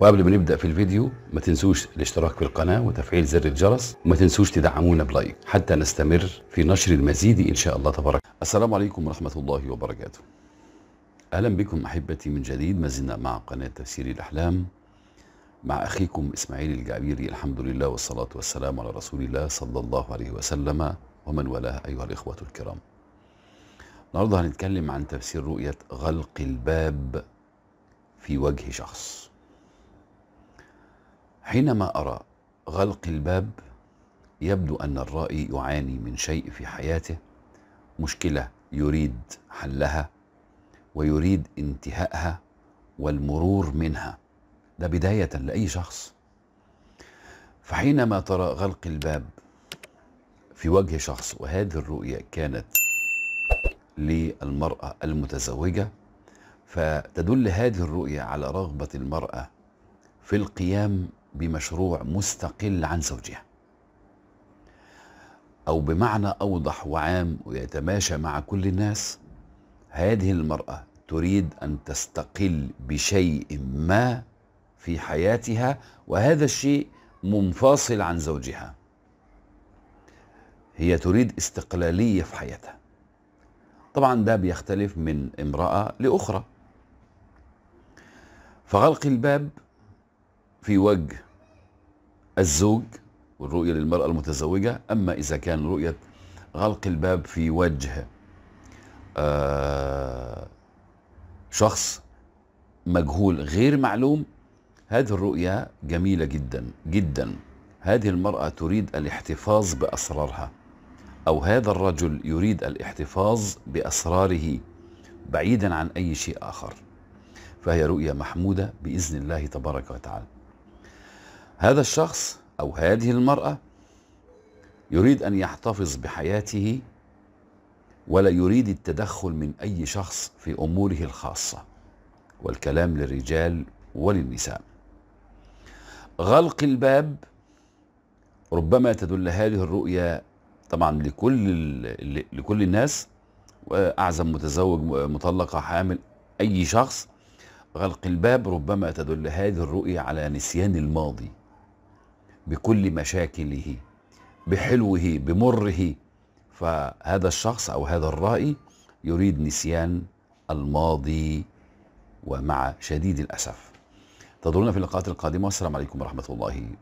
وقبل ما نبدا في الفيديو ما تنسوش الاشتراك في القناه وتفعيل زر الجرس وما تنسوش تدعمونا بلايك حتى نستمر في نشر المزيد ان شاء الله تبارك السلام عليكم ورحمه الله وبركاته اهلا بكم احبتي من جديد ما زلنا مع قناه تفسير الاحلام مع اخيكم اسماعيل الجعبيري الحمد لله والصلاه والسلام على رسول الله صلى الله عليه وسلم ومن والاه ايها الاخوه الكرام النهارده هنتكلم عن تفسير رؤيه غلق الباب في وجه شخص حينما أرى غلق الباب يبدو أن الرائي يعاني من شيء في حياته مشكلة يريد حلها ويريد انتهائها والمرور منها ده بداية لأي شخص فحينما ترى غلق الباب في وجه شخص وهذه الرؤية كانت للمرأة المتزوجة فتدل هذه الرؤية على رغبة المرأة في القيام بمشروع مستقل عن زوجها أو بمعنى أوضح وعام ويتماشى مع كل الناس هذه المرأة تريد أن تستقل بشيء ما في حياتها وهذا الشيء منفصل عن زوجها هي تريد استقلالية في حياتها طبعا ده بيختلف من امرأة لأخرى فغلق الباب في وجه الزوج والرؤية للمرأة المتزوجة أما إذا كان رؤية غلق الباب في وجه آه، شخص مجهول غير معلوم هذه الرؤية جميلة جدا جدا هذه المرأة تريد الاحتفاظ بأسرارها أو هذا الرجل يريد الاحتفاظ بأسراره بعيدا عن أي شيء آخر فهي رؤية محمودة بإذن الله تبارك وتعالى هذا الشخص أو هذه المرأة يريد أن يحتفظ بحياته ولا يريد التدخل من أي شخص في أموره الخاصة والكلام للرجال وللنساء غلق الباب ربما تدل هذه الرؤية طبعا لكل لكل الناس واعزم متزوج مطلقة حامل أي شخص غلق الباب ربما تدل هذه الرؤية على نسيان الماضي بكل مشاكله بحلوه بمره فهذا الشخص او هذا الرائي يريد نسيان الماضي ومع شديد الاسف تدرون في اللقاءات القادمه والسلام عليكم ورحمه الله وبركاته